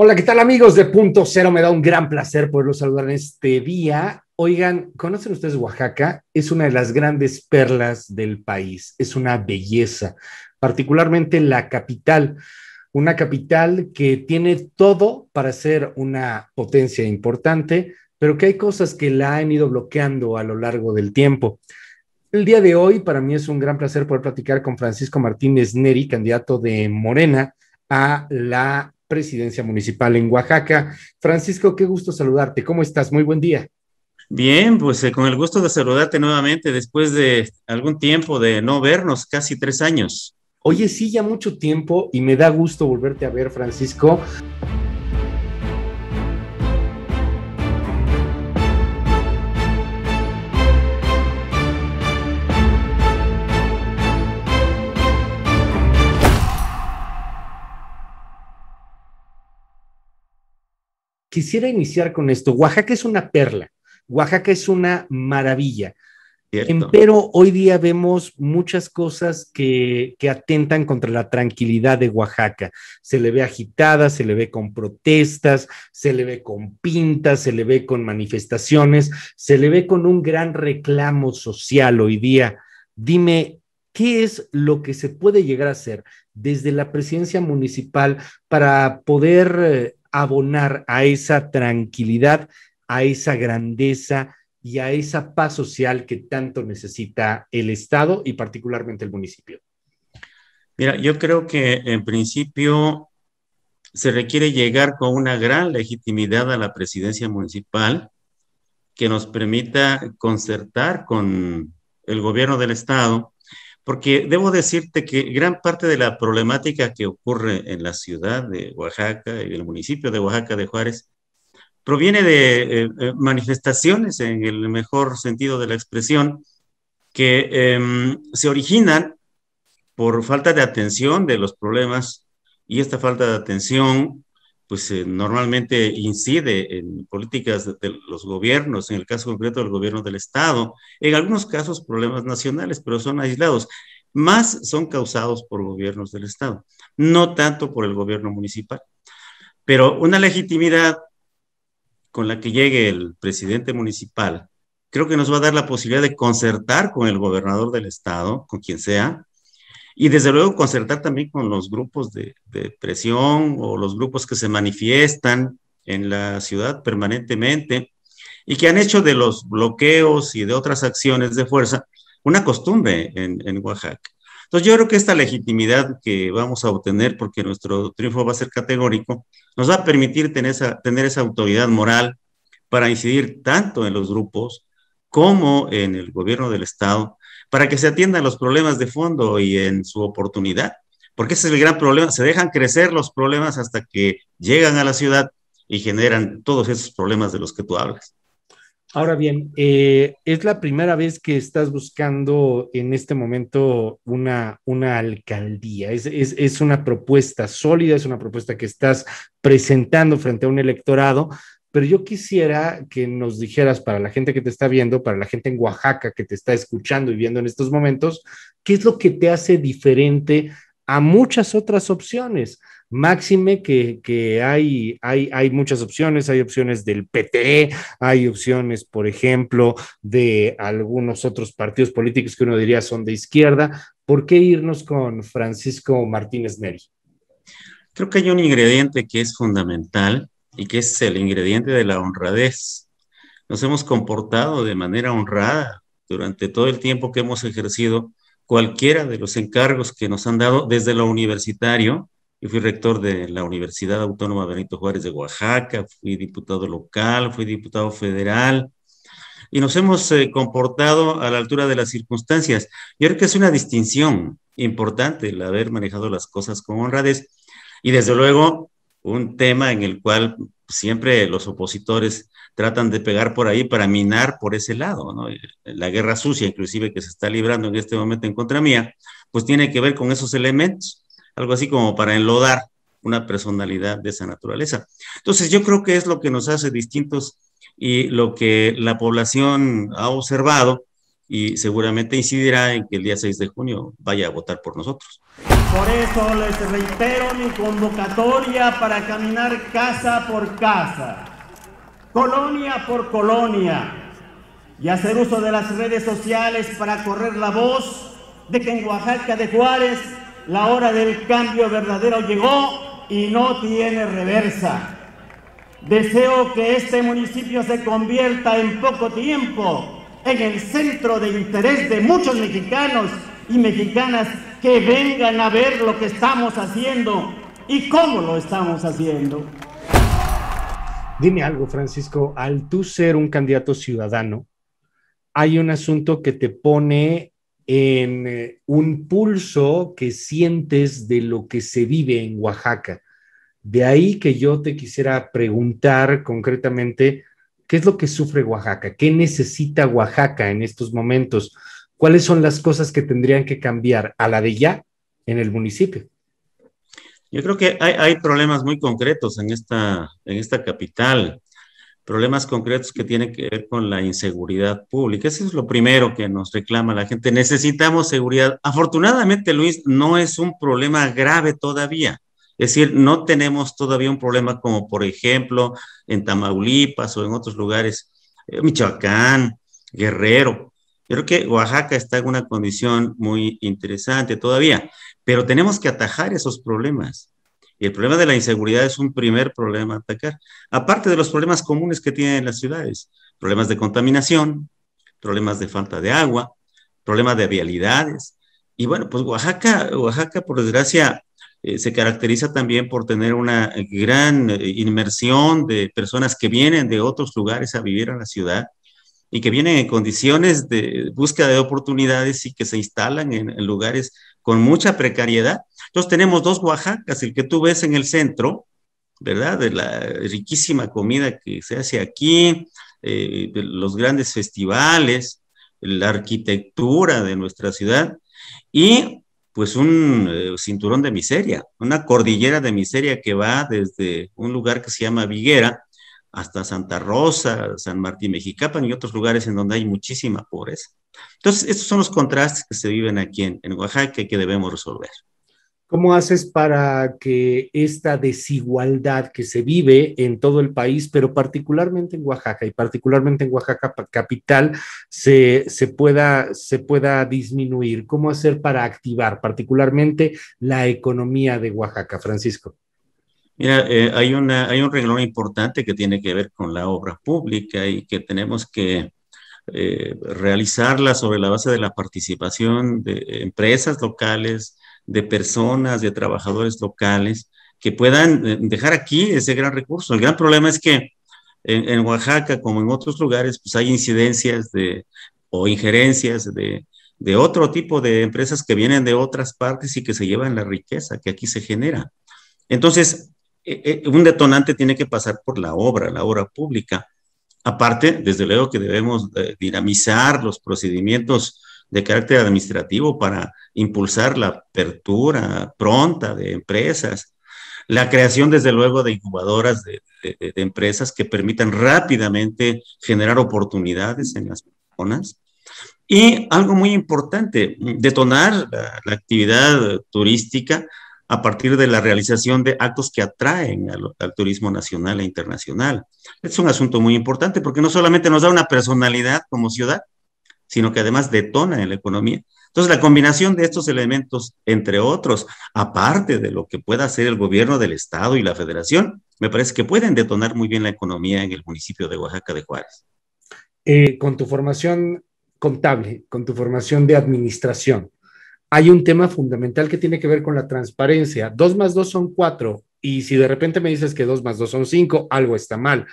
Hola, ¿qué tal amigos de Punto Cero? Me da un gran placer poderlos saludar en este día. Oigan, ¿conocen ustedes Oaxaca? Es una de las grandes perlas del país, es una belleza, particularmente la capital, una capital que tiene todo para ser una potencia importante, pero que hay cosas que la han ido bloqueando a lo largo del tiempo. El día de hoy para mí es un gran placer poder platicar con Francisco Martínez Neri, candidato de Morena a la presidencia municipal en Oaxaca. Francisco, qué gusto saludarte. ¿Cómo estás? Muy buen día. Bien, pues eh, con el gusto de saludarte nuevamente después de algún tiempo de no vernos, casi tres años. Oye, sí, ya mucho tiempo y me da gusto volverte a ver, Francisco. quisiera iniciar con esto. Oaxaca es una perla, Oaxaca es una maravilla. Pero hoy día vemos muchas cosas que, que, atentan contra la tranquilidad de Oaxaca. Se le ve agitada, se le ve con protestas, se le ve con pintas, se le ve con manifestaciones, se le ve con un gran reclamo social hoy día. Dime, ¿qué es lo que se puede llegar a hacer desde la presidencia municipal para poder eh, abonar a esa tranquilidad, a esa grandeza y a esa paz social que tanto necesita el Estado y particularmente el municipio? Mira, yo creo que en principio se requiere llegar con una gran legitimidad a la presidencia municipal que nos permita concertar con el gobierno del Estado porque debo decirte que gran parte de la problemática que ocurre en la ciudad de Oaxaca y el municipio de Oaxaca de Juárez proviene de eh, eh, manifestaciones, en el mejor sentido de la expresión, que em, se originan por falta de atención de los problemas y esta falta de atención pues eh, normalmente incide en políticas de, los gobiernos, en el caso concreto del gobierno del Estado, en algunos casos problemas nacionales, pero son aislados. Más son causados por gobiernos del Estado, no tanto por el gobierno municipal. Pero una legitimidad con la que llegue el presidente municipal, creo que nos va a dar la posibilidad de concertar con el gobernador del Estado, con quien sea, y desde luego concertar también con los grupos de, presión o los grupos que se manifiestan en la ciudad permanentemente y que han hecho de los bloqueos y de otras acciones de fuerza una costumbre en, Oaxaca. Entonces yo creo que esta legitimidad que vamos a obtener, porque nuestro triunfo va a ser categórico, nos va a permitir tener esa, tener esa autoridad moral para incidir tanto en los grupos como en el gobierno del Estado para que se atiendan los problemas de fondo y en su oportunidad, porque ese es el gran problema, se dejan crecer los problemas hasta que llegan a la ciudad y generan todos esos problemas de los que tú hablas. Ahora bien, eh, es la primera vez que estás buscando en este momento una, una alcaldía. Es, es, una propuesta sólida, es una propuesta que estás presentando frente a un electorado pero yo quisiera que nos dijeras para la gente que te está viendo, para la gente en Oaxaca que te está escuchando y viendo en estos momentos, ¿qué es lo que te hace diferente a muchas otras opciones? Máxime que, hay, hay, hay, muchas opciones, hay opciones del PT, e, hay opciones, por ejemplo, de algunos otros partidos políticos que uno diría son de izquierda. ¿Por qué irnos con Francisco Martínez Neri? Creo que hay un ingrediente que es fundamental y que es el ingrediente de la honradez. Nos hemos comportado de manera honrada durante todo el tiempo que hemos ejercido cualquiera de los encargos que nos han dado desde lo universitario. Yo fui rector de la Universidad Autónoma Benito Juárez de Oaxaca, fui diputado local, fui diputado federal, y nos hemos eh, comportado a la altura de las circunstancias. Yo creo que es una distinción importante el haber manejado las cosas con honradez y desde luego un tema en el cual siempre los opositores tratan de pegar por ahí para minar por ese lado, La guerra sucia, inclusive, que se está librando en este momento en contra mía, pues tiene que ver con esos elementos, algo así como para enlodar una personalidad de esa naturaleza. Entonces, yo creo que es lo que nos hace distintos y lo que la población ha observado y seguramente incidirá en que el día 6 de junio vaya a votar por nosotros. Por eso les reitero mi convocatoria para caminar casa por casa, colonia por colonia, y hacer uso de las redes sociales para correr la voz de que en Oaxaca de Juárez la hora del cambio verdadero llegó y no tiene reversa. Deseo que este municipio se convierta en poco tiempo en el centro de interés de muchos mexicanos y mexicanas que vengan a ver lo que estamos haciendo y cómo lo estamos haciendo. Dime algo, Francisco, al tú ser un candidato ciudadano, hay un asunto que te pone en eh, un pulso que sientes de lo que se vive en Oaxaca. De ahí que yo te quisiera preguntar concretamente ¿Qué es lo que sufre Oaxaca? ¿Qué necesita Oaxaca en estos momentos? ¿Cuáles son las cosas que tendrían que cambiar a la de ya en el municipio? Yo creo que hay, problemas muy concretos en esta, en esta capital, problemas concretos que tienen que ver con la inseguridad pública. Eso es lo primero que nos reclama la gente. Necesitamos seguridad. Afortunadamente, Luis, no es un problema grave todavía. Es decir, no tenemos todavía un problema como, por ejemplo, en Tamaulipas o en otros lugares, eh, Michoacán, Guerrero. Yo creo que Oaxaca está en una condición muy interesante todavía, pero tenemos que atajar esos problemas. Y el problema de la inseguridad es un primer problema a atacar, aparte de los problemas comunes que tienen las ciudades, problemas de contaminación, problemas de falta de agua, problemas de vialidades. Y bueno, pues Oaxaca, Oaxaca, por desgracia, eh, se caracteriza también por tener una gran eh, inmersión de personas que vienen de otros lugares a vivir a la ciudad y que vienen en condiciones de búsqueda de oportunidades y que se instalan en, lugares con mucha precariedad. Entonces tenemos dos Oaxacas, el que tú ves en el centro, ¿verdad? De la riquísima comida que se hace aquí, eh, de los grandes festivales, la arquitectura de nuestra ciudad y pues un eh, cinturón de miseria, una cordillera de miseria que va desde un lugar que se llama Viguera hasta Santa Rosa, San Martín Mexicapan y otros lugares en donde hay muchísima pobreza. Entonces, estos son los contrastes que se viven aquí en, en Oaxaca y que debemos resolver. ¿Cómo haces para que esta desigualdad que se vive en todo el país, pero particularmente en Oaxaca y particularmente en Oaxaca capital, se, pueda, se pueda disminuir? ¿Cómo hacer para activar particularmente la economía de Oaxaca, Francisco? Mira, eh, hay, una, hay un reglón importante que tiene que ver con la obra pública y que tenemos que eh, realizarla sobre la base de la participación de empresas locales, de personas, de trabajadores locales, que puedan eh, dejar aquí ese gran recurso. El gran problema es que en, Oaxaca, como en otros lugares, pues hay incidencias de, o injerencias de, otro tipo de empresas que vienen de otras partes y que se llevan la riqueza que aquí se genera. Entonces, eh, eh, un detonante tiene que pasar por la obra, la obra pública. Aparte, desde luego que debemos dinamizar los procedimientos de carácter administrativo para impulsar la apertura pronta de empresas, la creación, desde luego, de incubadoras de, empresas que permitan rápidamente generar oportunidades en las zonas, Y algo muy importante, detonar la, actividad turística a partir de la realización de actos que atraen al, turismo nacional e internacional. Este es un asunto muy importante porque no solamente nos da una personalidad como ciudad, sino que además detona en la economía. Entonces, la combinación de estos elementos, entre otros, aparte de lo que pueda hacer el gobierno del Estado y la Federación, me parece que pueden detonar muy bien la economía en el municipio de Oaxaca de Juárez. Eh, con tu formación contable, con tu formación de administración, hay un tema fundamental que tiene que ver con la transparencia. Dos más dos son cuatro, y si de repente me dices que dos más dos son cinco, algo está mal.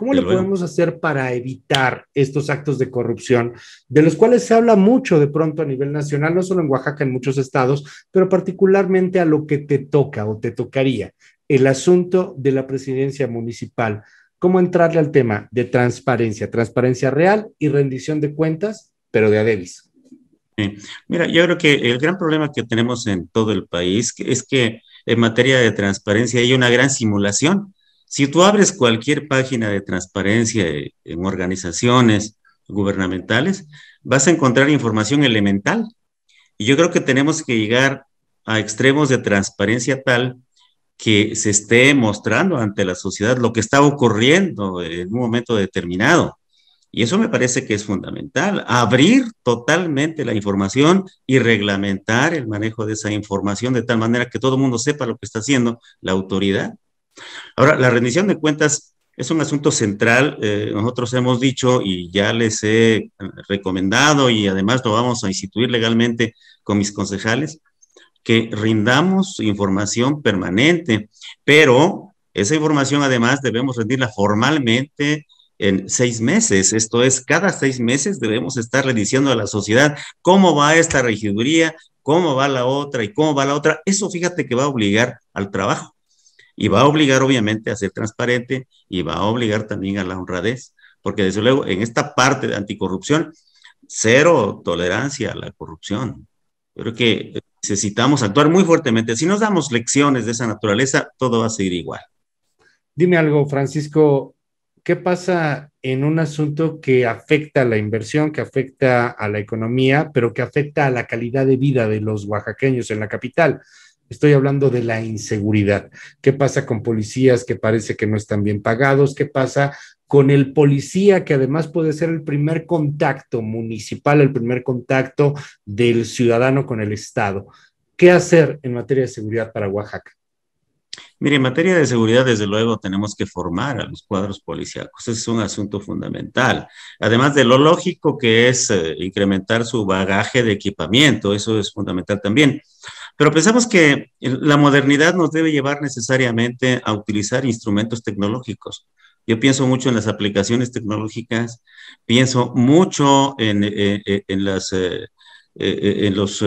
¿Cómo le podemos hacer para evitar estos actos de corrupción, de los cuales se habla mucho de pronto a nivel nacional, no solo en Oaxaca, en muchos estados, pero particularmente a lo que te toca o te tocaría, el asunto de la presidencia municipal? ¿Cómo entrarle al tema de transparencia, transparencia real y rendición de cuentas, pero de Adebis? Mira, yo creo que el gran problema que tenemos en todo el país es que en materia de transparencia hay una gran simulación si tú abres cualquier página de transparencia eh, en organizaciones gubernamentales, vas a encontrar información elemental. Y yo creo que tenemos que llegar a extremos de transparencia tal que se esté mostrando ante la sociedad lo que está ocurriendo en un momento determinado. Y eso me parece que es fundamental, abrir totalmente la información y reglamentar el manejo de esa información de tal manera que todo el mundo sepa lo que está haciendo la autoridad. Ahora, la rendición de cuentas es un asunto central. Eh, nosotros hemos dicho y ya les he eh, recomendado y además lo vamos a instituir legalmente con mis concejales, que rindamos información permanente, pero esa información además debemos rendirla formalmente en seis meses. Esto es, cada seis meses debemos estar rediciendo a la sociedad cómo va esta regiduría, cómo va la otra y cómo va la otra. Eso fíjate que va a obligar al trabajo y va a obligar obviamente a ser transparente y va a obligar también a la honradez, porque desde luego en esta parte de anticorrupción, cero tolerancia a la corrupción. creo que necesitamos actuar muy fuertemente. Si nos damos lecciones de esa naturaleza, todo va a seguir igual. Dime algo, Francisco, ¿qué pasa en un asunto que afecta a la inversión, que afecta a la economía, pero que afecta a la calidad de vida de los oaxaqueños en la capital? Estoy hablando de la inseguridad. ¿Qué pasa con policías que parece que no están bien pagados? ¿Qué pasa con el policía que además puede ser el primer contacto municipal, el primer contacto del ciudadano con el Estado? ¿Qué hacer en materia de seguridad para Oaxaca? Mire, en materia de seguridad, desde luego, tenemos que formar a los cuadros policíacos. Ese es un asunto fundamental. Además de lo lógico que es eh, incrementar su bagaje de equipamiento, eso es fundamental también. Pero pensamos que la modernidad nos debe llevar necesariamente a utilizar instrumentos tecnológicos. Yo pienso mucho en las aplicaciones tecnológicas, pienso mucho en, las, los,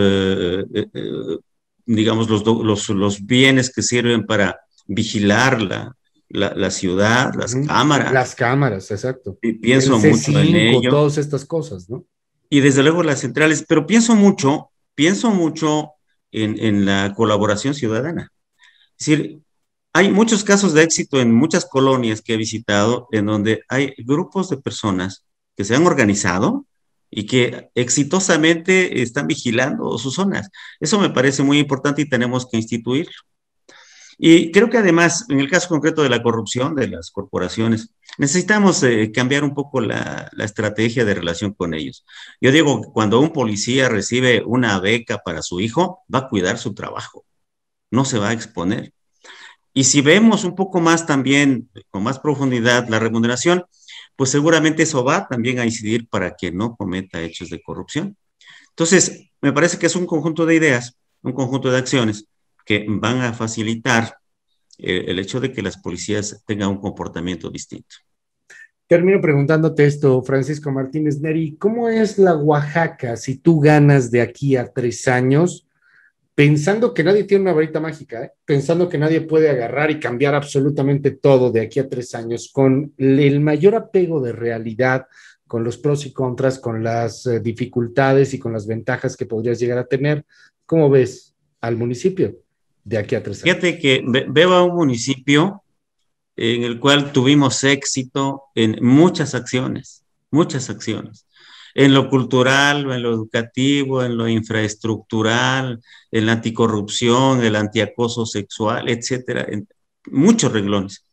digamos, los, los, bienes que sirven para vigilar la, ciudad, las cámaras. Las cámaras, exacto. Y pienso mucho en ello. Todas estas cosas, ¿no? Y desde luego las centrales, pero pienso mucho, pienso mucho en, la colaboración ciudadana. Es decir, hay muchos casos de éxito en muchas colonias que he visitado en donde hay grupos de personas que se han organizado y que exitosamente están vigilando sus zonas. Eso me parece muy importante y tenemos que instituirlo. Y creo que además, en el caso concreto de la corrupción de las corporaciones, necesitamos eh, cambiar un poco la, la, estrategia de relación con ellos. Yo digo, que cuando un policía recibe una beca para su hijo, va a cuidar su trabajo, no se va a exponer. Y si vemos un poco más también, con más profundidad, la remuneración, pues seguramente eso va también a incidir para que no cometa hechos de corrupción. Entonces, me parece que es un conjunto de ideas, un conjunto de acciones que van a facilitar eh, el hecho de que las policías tengan un comportamiento distinto. Termino preguntándote esto, Francisco Martínez Neri, ¿cómo es la Oaxaca si tú ganas de aquí a tres años? Pensando que nadie tiene una varita mágica, eh? pensando que nadie puede agarrar y cambiar absolutamente todo de aquí a tres años, con el mayor apego de realidad, con los pros y contras, con las eh, dificultades y con las ventajas que podrías llegar a tener, ¿cómo ves al municipio? de aquí a tres años? Fíjate que Beba un municipio en el cual tuvimos éxito en muchas acciones, muchas acciones, en lo cultural, en lo educativo, en lo infraestructural, en la anticorrupción, el antiacoso sexual, etcétera, en muchos renglones.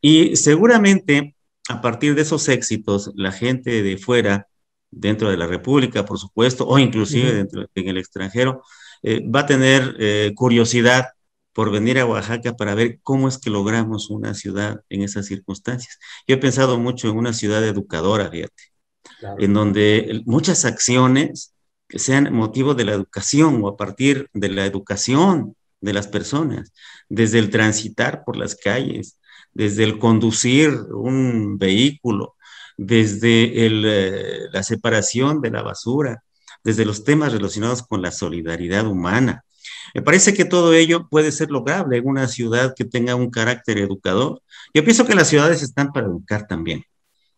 Y seguramente a partir de esos éxitos, la gente de fuera, dentro de la República, por supuesto, o inclusive dentro, en el extranjero, eh, va a tener eh, curiosidad por venir a Oaxaca para ver cómo es que logramos una ciudad en esas circunstancias. Yo he pensado mucho en una ciudad educadora, fíjate, en donde muchas acciones que sean motivo de la educación o a partir de la educación de las personas, desde el transitar por las calles, desde el conducir un vehículo, desde eh, la separación de la basura, desde los temas relacionados con la solidaridad humana. Me parece que todo ello puede ser lograble en una ciudad que tenga un carácter educador. Yo pienso que las ciudades están para educar también.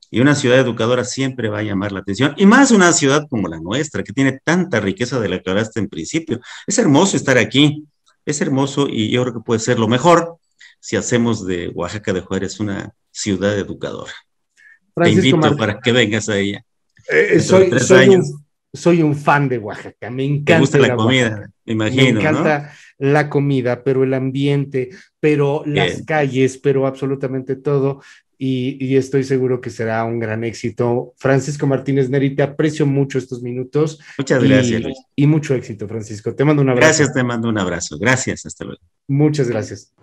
Y una ciudad educadora siempre va a llamar la atención. Y más una ciudad como la nuestra, que tiene tanta riqueza de la que hablaste en principio. Es hermoso estar aquí. Es hermoso y yo creo que puede ser lo mejor si hacemos de Oaxaca de Juárez una ciudad educadora. Te invito para que vengas a ella. Eh, eh, soy, tres años soy un fan de Oaxaca, me encanta. Me gusta la, comida, me imagino. Me encanta la comida, pero el ambiente, pero las calles, pero absolutamente todo. Y, estoy seguro que será un gran éxito. Francisco Martínez Neri, te aprecio mucho estos minutos. Muchas gracias. Y mucho éxito, Francisco. Te mando un abrazo. Gracias, te mando un abrazo. Gracias, hasta luego. Muchas gracias.